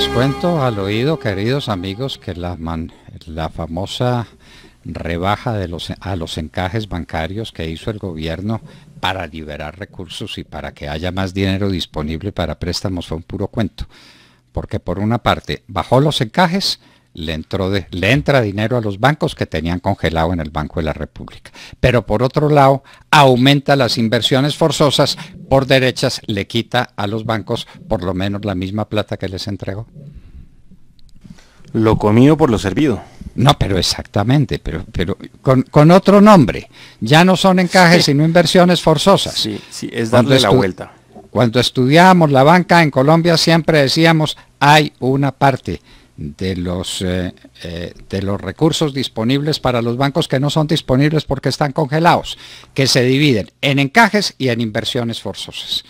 les cuento al oído, queridos amigos, que la, famosa rebaja de los, a los encajes bancarios que hizo el gobierno para liberar recursos y para que haya más dinero disponible para préstamos fue un puro cuento. Porque por una parte bajó los encajes, le, le entra dinero a los bancos que tenían congelado en el Banco de la República. Pero por otro lado, aumenta las inversiones forzosas por derechas, le quita a los bancos por lo menos la misma plata que les entregó. Lo comido por lo servido. No, pero exactamente, pero, pero con, otro nombre. Ya no son encajes, sino inversiones forzosas. Sí, sí, es darle la vuelta. Cuando estudiábamos la banca en Colombia siempre decíamos, hay una parte de los, eh, eh, de los recursos disponibles para los bancos que no son disponibles porque están congelados, que se dividen en encajes y en inversiones forzosas.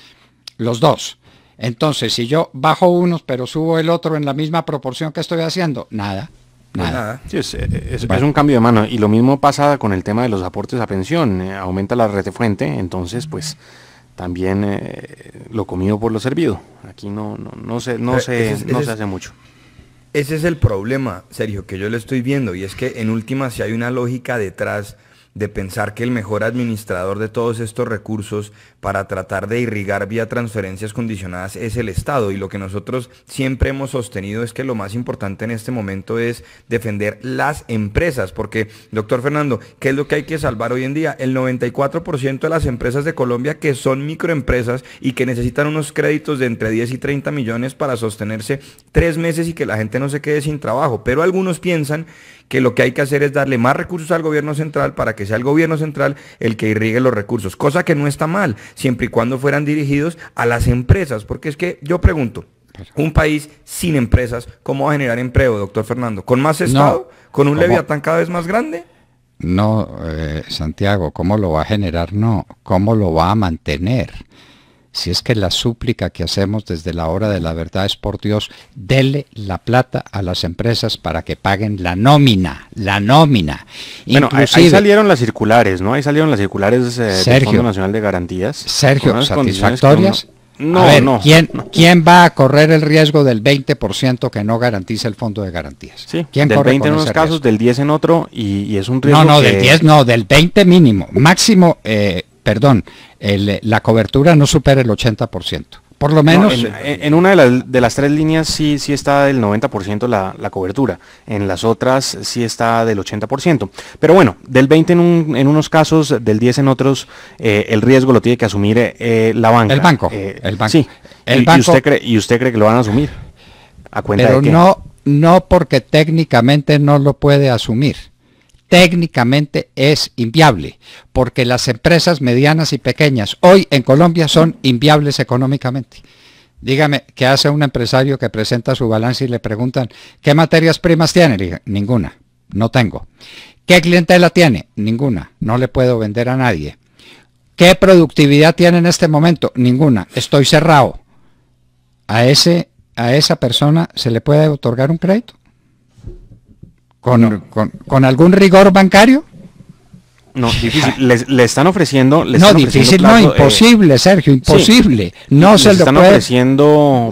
Los dos. Entonces, si yo bajo unos pero subo el otro en la misma proporción que estoy haciendo, nada. Pues nada. Eh, es, un cambio de mano. Y lo mismo pasa con el tema de los aportes a pensión. aumenta la red de fuente, entonces pues también lo comido por lo servido. Aquí no, no, no no, se, no se hace mucho. Ese es el problema, Sergio, que yo le estoy viendo, y es que en última si hay una lógica detrás de pensar que el mejor administrador de todos estos recursos para tratar de irrigar vía transferencias condicionadas es el Estado. Y lo que nosotros siempre hemos sostenido es que lo más importante en este momento es defender las empresas. Porque, doctor Fernando, ¿qué es lo que hay que salvar hoy en día? El 94% de las empresas de Colombia que son microempresas y que necesitan unos créditos de entre 10 y 30 millones para sostenerse tres meses y que la gente no se quede sin trabajo. Pero algunos piensan que lo que hay que hacer es darle más recursos al gobierno central para que sea el gobierno central el que irrigue los recursos, cosa que no está mal, siempre y cuando fueran dirigidos a las empresas, porque es que yo pregunto, un país sin empresas, ¿cómo va a generar empleo, doctor Fernando? ¿Con más Estado? ¿Con un leviatán cada vez más grande? No, eh, Santiago, ¿cómo lo va a generar? No, ¿cómo lo va a mantener? si es que la súplica que hacemos desde la hora de la verdad es por Dios, dele la plata a las empresas para que paguen la nómina, la nómina. Bueno, ahí salieron las circulares, ¿no? Ahí salieron las circulares eh, del Fondo Nacional de Garantías. Sergio, ¿satisfactorias? No, a ver, no, ¿quién, ¿quién va a correr el riesgo del 20% que no garantiza el fondo de garantías? Sí, ¿Quién del 20 en unos casos, del 10 en otro, y, es un riesgo No, no, del 10 no, del 20 mínimo. Máximo, eh, perdón, la cobertura no supera el 80%. Por lo menos... en, una de las, de las, tres líneas sí, sí está del 90% la, la, cobertura, en las otras sí está del 80%. Pero bueno, del 20 en, en unos casos, del 10 en otros, eh, el riesgo lo tiene que asumir eh, la banca. El banco. Eh, el banco. Sí. El y, y, usted cree, que lo van a asumir? ¿A pero no, no porque técnicamente no lo puede asumir técnicamente es inviable, porque las empresas medianas y pequeñas hoy en Colombia son inviables económicamente. Dígame, ¿qué hace un empresario que presenta su balance y le preguntan, ¿qué materias primas tiene? ninguna, no tengo. ¿Qué clientela tiene? Ninguna, no le puedo vender a nadie. ¿Qué productividad tiene en este momento? Ninguna, estoy cerrado. A, ese, a esa persona se le puede otorgar un crédito. ¿Con, con, algún rigor bancario? No, difícil. le, están ofreciendo. no, difícil, no, eh, imposible, Sergio, imposible. no se lo están ofreciendo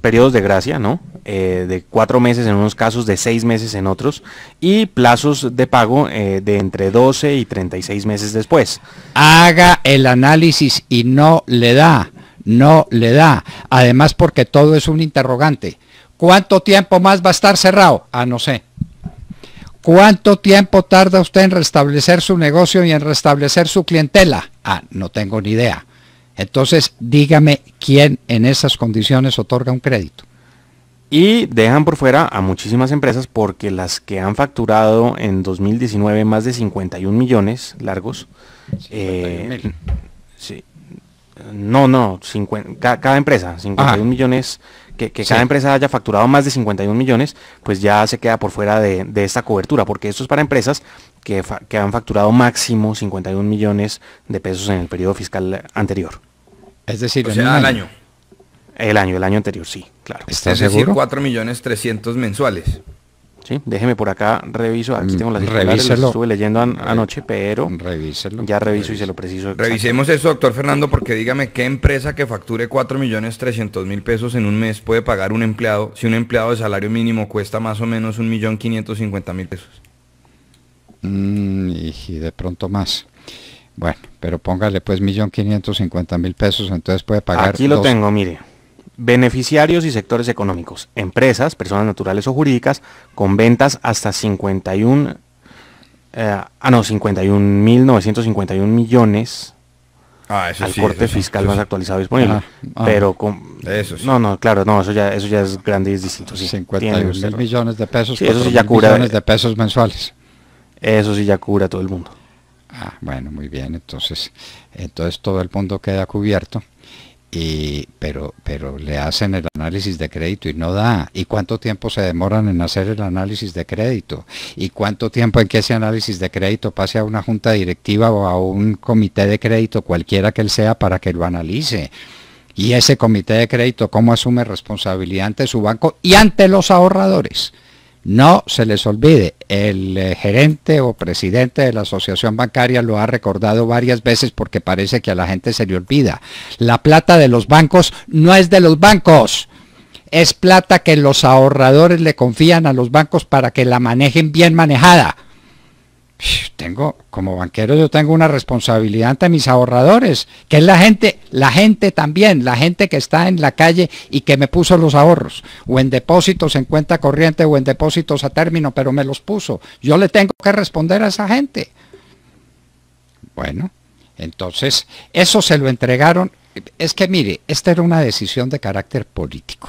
periodos de gracia, ¿no? Eh, de cuatro meses en unos casos, de seis meses en otros, y plazos de pago eh, de entre 12 y 36 meses después. Haga el análisis y no le da, no le da. Además, porque todo es un interrogante. ¿Cuánto tiempo más va a estar cerrado? Ah, no sé. ¿Cuánto tiempo tarda usted en restablecer su negocio y en restablecer su clientela? Ah, no tengo ni idea. Entonces, dígame quién en esas condiciones otorga un crédito. Y dejan por fuera a muchísimas empresas porque las que han facturado en 2019 más de 51 millones largos, eh, sí, no, no, cada, empresa, 51 millones, que, cada empresa haya facturado más de 51 millones, pues ya se queda por fuera de, esta cobertura, porque esto es para empresas que, han facturado máximo 51 millones de pesos en el periodo fiscal anterior. Es decir, el año. El año, el año anterior, sí, claro. es decir, 4 millones 300 mensuales déjeme por acá, reviso. Aquí mm, tengo las las estuve leyendo anoche, pero ya reviso y se lo preciso. Revisemos eso, doctor Fernando, porque dígame, ¿qué empresa que facture 4.300.000 pesos en un mes puede pagar un empleado si un empleado de salario mínimo cuesta más o menos 1.550.000 pesos? Mm, y, de pronto más. Bueno, pero póngale pues 1.550.000 pesos, entonces puede pagar... Aquí lo tengo, mire. Beneficiarios y sectores económicos. Empresas, personas naturales o jurídicas, con ventas hasta 51... Eh, ah, no, 51.951 millones ah, eso al corte fiscal más actualizado disponible. Pero con... Eso No, no, claro, no, eso ya, eso ya es grande y es distinto. 51 millones de pesos, eso ya millones de pesos mensuales. Eso sí ya cubre a todo el mundo. Ah, bueno, muy bien, entonces, entonces todo el mundo queda cubierto pero, pero le hacen el análisis de crédito y no da. ¿Y cuánto tiempo se demoran en hacer el análisis de crédito? ¿Y cuánto tiempo en que ese análisis de crédito pase a una junta directiva o a un comité de crédito, cualquiera que él sea, para que lo analice? Y ese comité de crédito, ¿cómo asume responsabilidad ante su banco y ante los ahorradores? No se les olvide, el eh, gerente o presidente de la asociación bancaria lo ha recordado varias veces porque parece que a la gente se le olvida. La plata de los bancos no es de los bancos. Es plata que los ahorradores le confían a los bancos para que la manejen bien manejada tengo, como banquero, yo tengo una responsabilidad ante mis ahorradores, que es la gente, la gente también, la gente que está en la calle y que me puso los ahorros, o en depósitos en cuenta corriente, o en depósitos a término, pero me los puso. Yo le tengo que responder a esa gente. Bueno, entonces, eso se lo entregaron. Es que mire, esta era una decisión de carácter político.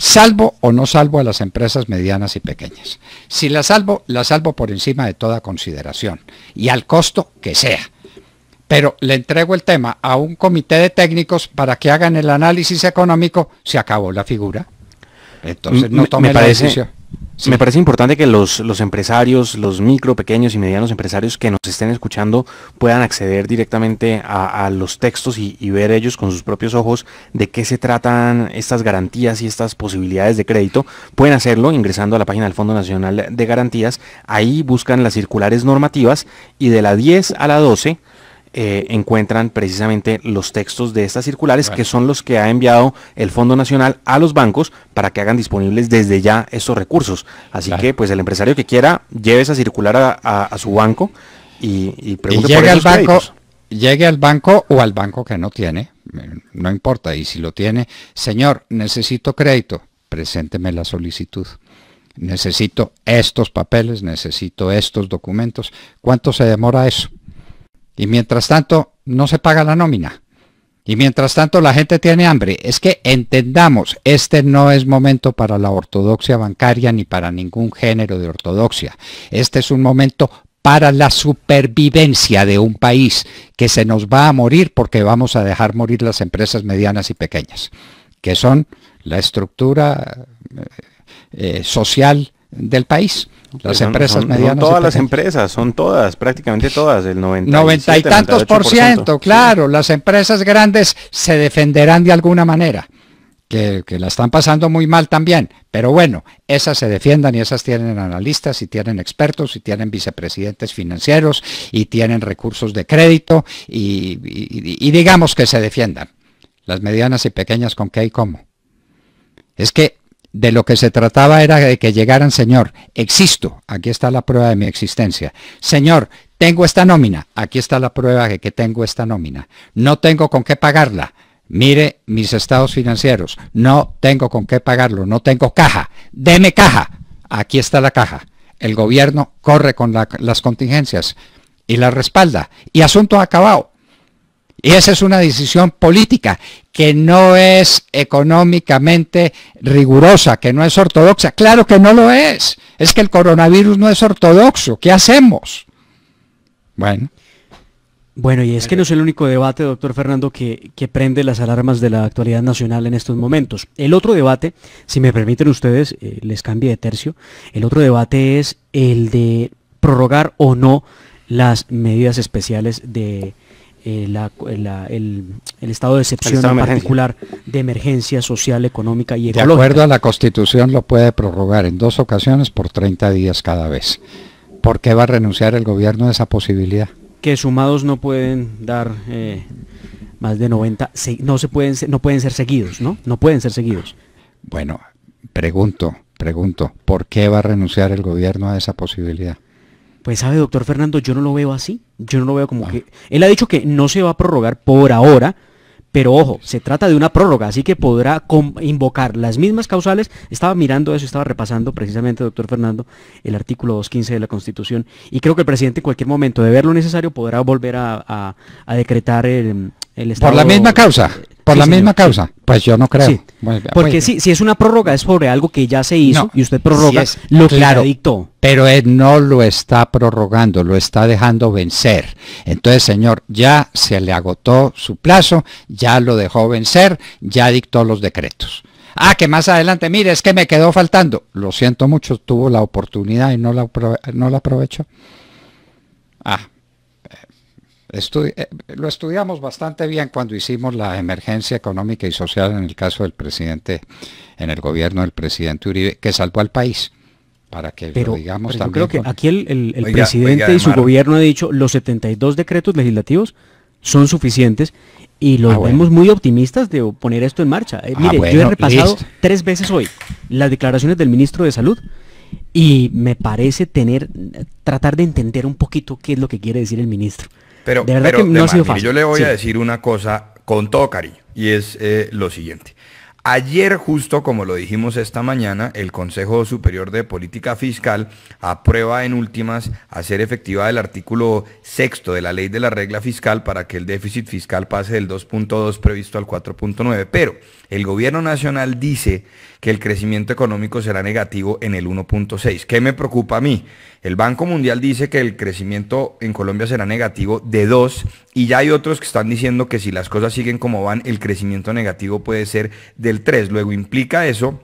Salvo o no salvo a las empresas medianas y pequeñas. Si las salvo, las salvo por encima de toda consideración y al costo que sea. Pero le entrego el tema a un comité de técnicos para que hagan el análisis económico, se acabó la figura. Entonces mm, no tome la decisión. Me parece importante que los, empresarios, los micro, pequeños y medianos empresarios que nos estén escuchando puedan acceder directamente a, los textos y, y, ver ellos con sus propios ojos de qué se tratan estas garantías y estas posibilidades de crédito. Pueden hacerlo ingresando a la página del Fondo Nacional de Garantías. Ahí buscan las circulares normativas y de la 10 a la 12 eh, encuentran precisamente los textos de estas circulares, que son los que ha enviado el Fondo Nacional a los bancos para que hagan disponibles desde ya estos recursos. Así que, pues, el empresario que quiera, lleve esa circular a, su banco y, pregunte por al banco, Llegue al banco o al banco que no tiene, eh, no importa, y si lo tiene, señor, necesito crédito, presénteme la solicitud necesito estos papeles, necesito estos documentos. ¿Cuánto se demora eso? Y mientras tanto, no se paga la nómina. Y mientras tanto, la gente tiene hambre. Es que entendamos, este no es momento para la ortodoxia bancaria ni para ningún género de ortodoxia. Este es un momento para la supervivencia de un país que se nos va a morir porque vamos a dejar morir las empresas medianas y pequeñas, que son la estructura eh, eh, social del país. Las pues empresas medianas. todas las empresas, son todas, prácticamente todas, el 90 90 y tantos por ciento, claro, las empresas grandes se defenderán de alguna manera. Que, la están pasando muy mal también, pero bueno, esas se defiendan y esas tienen analistas y tienen expertos y tienen vicepresidentes financieros y tienen recursos de crédito y, y digamos que se defiendan las medianas y pequeñas con qué y cómo. Es que de lo que se trataba era de que llegaran, Señor, existo, aquí está la prueba de mi existencia. Señor, tengo esta nómina, aquí está la prueba de que tengo esta nómina. No tengo con qué pagarla. Mire mis estados financieros, no tengo con qué pagarlo, no tengo caja. Deme caja, aquí está la caja. El gobierno corre con las contingencias y la respalda. Y asunto acabado, y esa es una decisión política que no es económicamente rigurosa, que no es ortodoxa. Claro que no lo es. Es que el coronavirus no es ortodoxo. ¿Qué hacemos? Bueno. Bueno, y es que no es el único debate, doctor Fernando, que, prende las alarmas de la actualidad nacional en estos momentos. El otro debate, si me permiten ustedes, eh, les cambie de tercio, el otro debate es el de prorrogar o no las medidas especiales de eh, el, estado de excepción en particular de emergencia social, económica y ecológica. De acuerdo a la Constitución lo puede prorrogar en dos ocasiones por 30 días cada vez. ¿Por qué va a renunciar el gobierno a esa posibilidad? Que sumados no pueden dar eh, más de 90, no, se pueden, no pueden ser seguidos, ¿no? No pueden ser seguidos. Bueno, pregunto, pregunto, ¿por qué va a renunciar el gobierno a esa posibilidad? Pues sabe, doctor Fernando, yo no lo veo así. Yo no lo veo como ah. que... Él ha dicho que no se va a prorrogar por ahora, pero ojo, se trata de una prórroga, así que podrá invocar las mismas causales. Estaba mirando eso, estaba repasando precisamente, doctor Fernando, el artículo 215 de la Constitución. Y creo que el presidente en cualquier momento de ver lo necesario podrá volver a, decretar el, el, estado. Por la misma causa. ¿Por la misma causa? Pues yo no creo. Pues, porque pues, sí, si, es una prórroga es sobre algo que ya se hizo y usted prorroga lo que dictó. Pero él no lo está prorrogando, lo está dejando vencer. Entonces, señor, ya se le agotó su plazo, ya lo dejó vencer, ya dictó los decretos. Ah, que más adelante, mire, es que me quedó faltando. Lo siento mucho, tuvo la oportunidad y no la, no la aprovechó. Ah, eh, lo estudiamos bastante bien cuando hicimos la emergencia económica y social en el caso del presidente, en el gobierno del presidente Uribe, que salvó al país. Para que pero, digamos también. Yo creo que aquí el, presidente y su gobierno ha dicho los 72 decretos legislativos son suficientes y lo. Ah, vemos muy optimistas de poner esto en marcha. Eh, ah, mire, yo he repasado tres veces hoy las declaraciones del ministro de Salud y me parece tener, tratar de entender un poquito qué es lo que quiere decir el ministro. Pero, yo le voy a decir una cosa con todo cariño, y es eh, lo siguiente. Ayer, justo como lo dijimos esta mañana, el Consejo Superior de Política Fiscal aprueba en últimas hacer efectiva el artículo sexto de la ley de la regla fiscal para que el déficit fiscal pase del 2.2 previsto al 4.9. Pero el gobierno nacional dice que el crecimiento económico será negativo en el 1.6. ¿Qué me preocupa a mí? El Banco Mundial dice que el crecimiento en Colombia será negativo de 2 y ya hay otros que están diciendo que si las cosas siguen como van, el crecimiento negativo puede ser del 3. Luego implica eso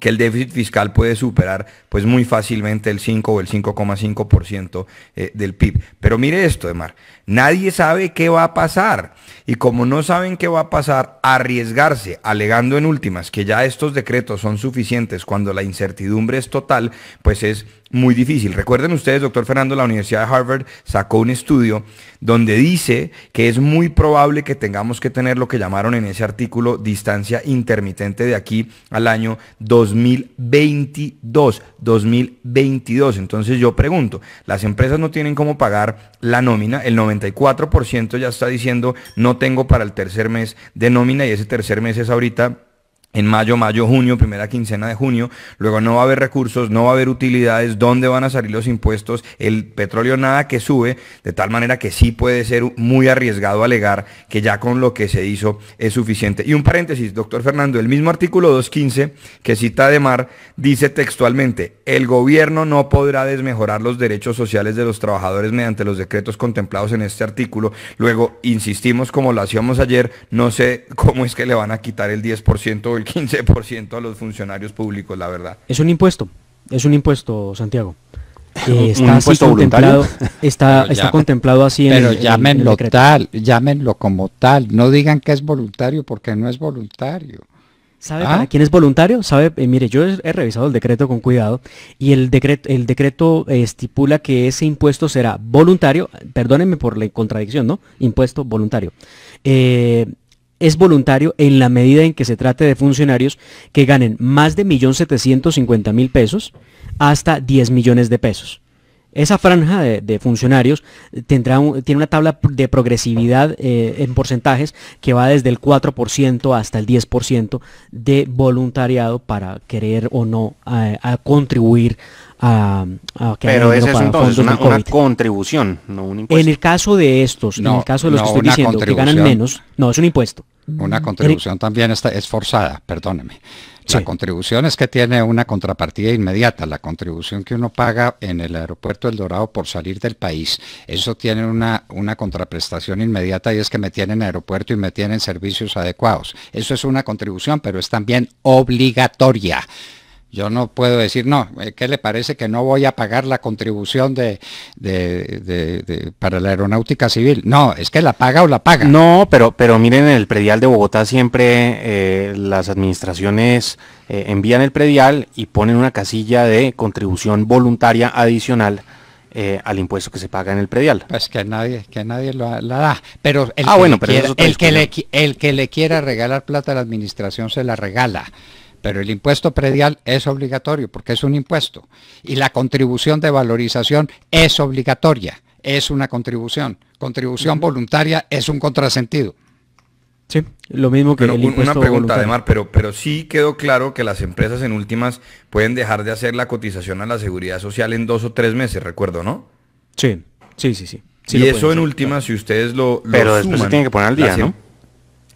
que el déficit fiscal puede superar pues muy fácilmente el 5 o el 5,5% eh, del PIB. Pero mire esto, Emar, Nadie sabe qué va a pasar. Y como no saben qué va a pasar, arriesgarse, alegando en últimas que ya estos decretos son suficientes cuando la incertidumbre es total, pues es muy difícil. Recuerden ustedes, doctor Fernando, la Universidad de Harvard sacó un estudio donde dice que es muy probable que tengamos que tener lo que llamaron en ese artículo distancia intermitente de aquí al año 2022. 2022. Entonces yo pregunto, las empresas no tienen cómo pagar la nómina, el 90 54% ya está diciendo no tengo para el tercer mes de nómina y ese tercer mes es ahorita en mayo, mayo, junio, primera quincena de junio, luego no va a haber recursos, no va a haber utilidades, dónde van a salir los impuestos, el petróleo nada que sube, de tal manera que sí puede ser muy arriesgado alegar que ya con lo que se hizo es suficiente. Y un paréntesis, doctor Fernando, el mismo artículo 215 que cita de mar, dice textualmente, el gobierno no podrá desmejorar los derechos sociales de los trabajadores mediante los decretos contemplados en este artículo. Luego, insistimos como lo hacíamos ayer, no sé cómo es que le van a quitar el 10% el 15% a los funcionarios públicos, la verdad. Es un impuesto, es un impuesto, Santiago. Eh, está contemplado, está, está contemplado así pero llámenlo tal, llámenlo como tal, no digan que es voluntario porque no es voluntario. ¿Sabe ¿Ah? quién es voluntario? Sabe, eh, mire, yo he, revisado el decreto con cuidado y el decreto, el decreto estipula que ese impuesto será voluntario, perdónenme por la contradicción, ¿no? Impuesto voluntario. Eh, es voluntario en la medida en que se trate de funcionarios que ganen más de 1.750.000 pesos hasta 10 millones de pesos. Esa franja de, funcionarios tendrá tiene una tabla de progresividad eh, en porcentajes que va desde el 4% hasta el 10% de voluntariado para querer o no eh, contribuir pero esa es entonces una, contribución, no un impuesto. En el caso de estos, en el caso de los que estoy diciendo, que ganan menos, no, es un impuesto. Una contribución también está, es forzada, perdóneme. La contribución es que tiene una contrapartida inmediata. La contribución que uno paga en el aeropuerto El Dorado por salir del país, eso tiene una, una contraprestación inmediata y es que me tienen aeropuerto y me tienen servicios adecuados. Eso es una contribución, pero es también obligatoria. Yo no puedo decir, no, eh, ¿qué le parece que no voy a pagar la contribución de, para la aeronáutica civil? No, es que la paga o la paga. No, pero, pero miren, en el predial de Bogotá siempre eh, las administraciones eh, envían el predial y ponen una casilla de contribución voluntaria adicional. al impuesto que se paga en el predial. Pues que nadie, que nadie lo, la da. Pero ah, bueno, el, que, el que le quiera regalar plata a la administración se la regala pero el impuesto predial es obligatorio porque es un impuesto y la contribución de valorización es obligatoria, es una contribución. Contribución voluntaria es un contrasentido. Sí, lo mismo que una pregunta además, pero pero sí quedó claro que las empresas en últimas pueden dejar de hacer la cotización a la seguridad social en dos o tres meses, recuerdo, ¿no? Sí, sí, sí, sí. y eso en últimas, si ustedes lo, pero después se tienen que poner al día, em ¿no?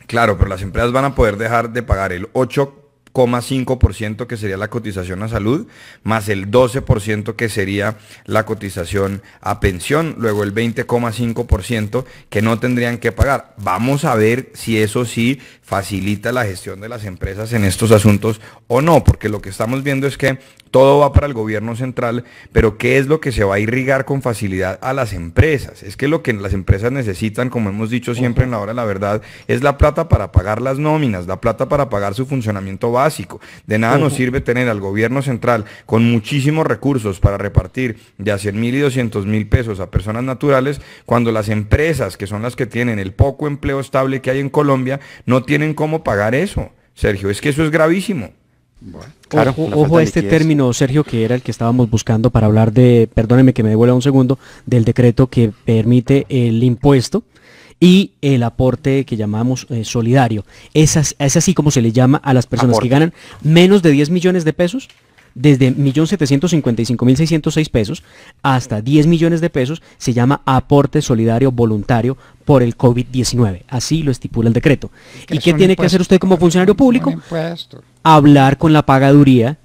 Claro, pero las empresas van a poder dejar de pagar el 8 0,5% que sería la cotización a salud, más el 12% que sería la cotización a pensión, luego el 20,5% que no tendrían que pagar. Vamos a ver si eso sí facilita la gestión de las empresas en estos asuntos o no, porque lo que estamos viendo es que todo va para el gobierno central, pero ¿qué es lo que se va a irrigar con facilidad a las empresas? Es que lo que las empresas necesitan, como hemos dicho siempre en la hora de la verdad, es la plata para pagar las nóminas, la plata para pagar su funcionamiento básico básico. De nada nos sirve tener al gobierno central con muchísimos recursos para repartir de hacer 100 mil y 200 mil pesos a personas naturales cuando las empresas que son las que tienen el poco empleo estable que hay en Colombia no tienen cómo pagar eso. Sergio, es que eso es gravísimo. ojo a este término, Sergio, que era el que estábamos buscando para hablar de, perdóneme que me devuelva un segundo, del decreto que permite el impuesto y el aporte que llamamos eh, solidario. es así como se le llama a las personas que ganan menos de 10 millones de pesos, desde 1.755.606 pesos hasta 10 millones de pesos, se llama aporte solidario voluntario por el COVID-19. Así lo estipula el decreto. ¿Y qué tiene que hacer usted como funcionario público? Hablar con la pagaduría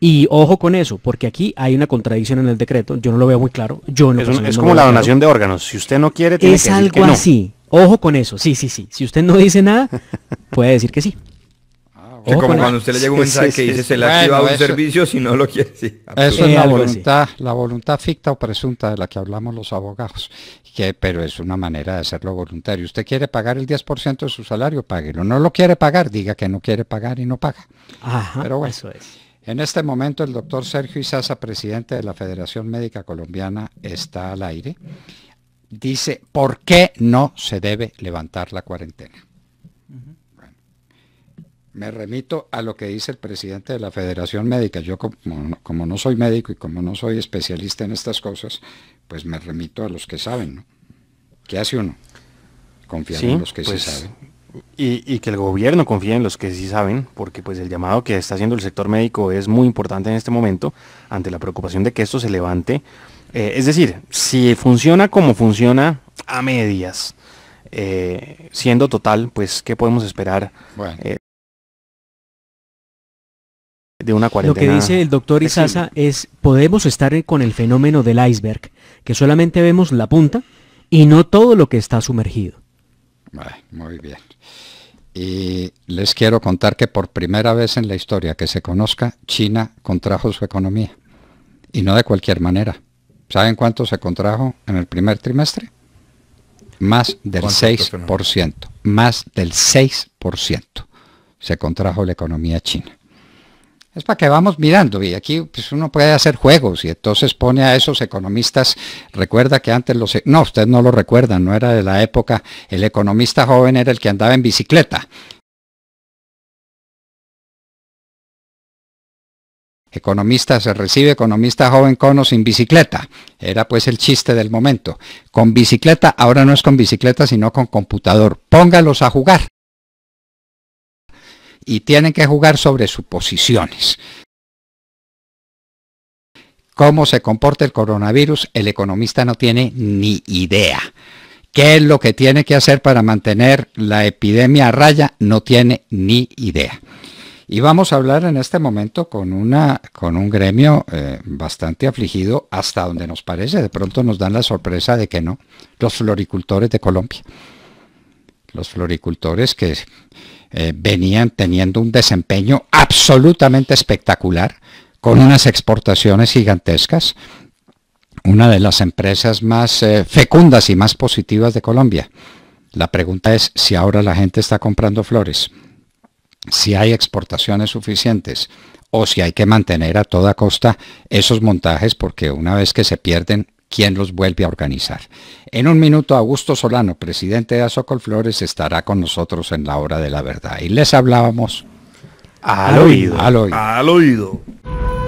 y ojo con eso, porque aquí hay una contradicción en el decreto. Yo no lo veo muy claro. Yo no es, como la donación de órganos. Si usted no quiere, tiene es algo que no. así. Ojo con eso, sí, sí, sí. Si usted no dice nada, puede decir que sí. Ah, como cuando usted le llega un mensaje que dice se le activa un servicio si no lo quiere. eso es la voluntad, la voluntad ficta o presunta de la que hablamos los abogados, que, pero es una manera de hacerlo voluntario. Usted quiere pagar el 10% de su salario, páguelo. No lo quiere pagar, diga que no quiere pagar y no paga. pero bueno, eso es. En este momento el doctor Sergio Izaza, presidente de la Federación Médica Colombiana, está al aire dice por qué no se debe levantar la cuarentena. me remito a lo que dice el presidente de la Federación Médica. Yo como no, soy médico y como no soy especialista en estas cosas, pues me remito a los que saben. ¿Qué hace uno? Confiar en los que sí pues, saben. Y, que el gobierno confíe en los que sí saben, porque pues el llamado que está haciendo el sector médico es muy importante en este momento, ante la preocupación de que esto se levante eh, es decir, si funciona como funciona a medias, eh, siendo total, pues, ¿qué podemos esperar? Bueno. Eh? de una cuarentena. Lo que dice el doctor Isaza es, podemos estar con el fenómeno del iceberg, que solamente vemos la punta y no todo lo que está sumergido. muy bien. Y les quiero contar que por primera vez en la historia que se conozca, China contrajo su economía. Y no de cualquier manera. ¿Saben cuánto se contrajo en el primer trimestre? Más del 6%. Más del 6% se contrajo la economía china. Es para que vamos mirando y aquí pues, uno puede hacer juegos y entonces pone a esos economistas, recuerda que antes los... No, ustedes no lo recuerdan, no era de la época, el economista joven era el que andaba en bicicleta Economista se recibe, economista joven cono sin bicicleta. Era pues el chiste del momento. Con bicicleta, ahora no es con bicicleta, sino con computador. Póngalos a jugar. Y tienen que jugar sobre suposiciones. Cómo se comporta el coronavirus, el economista no tiene ni idea. ¿Qué es lo que tiene que hacer para mantener la epidemia a raya? No tiene ni idea. Y vamos a hablar en este momento con, una, con un gremio eh, bastante afligido hasta donde nos parece. De pronto nos dan la sorpresa de que no, los floricultores de Colombia. Los floricultores que eh, venían teniendo un desempeño absolutamente espectacular, con unas exportaciones gigantescas, una de las empresas más eh, fecundas y más positivas de Colombia. La pregunta es si ahora la gente está comprando flores si hay exportaciones suficientes o si hay que mantener a toda costa esos montajes porque una vez que se pierden, ¿quién los vuelve a organizar? En un minuto, Augusto Solano, presidente de Azocol Flores, estará con nosotros en la hora de la verdad. Y les hablábamos oído. Al oído. Al oído.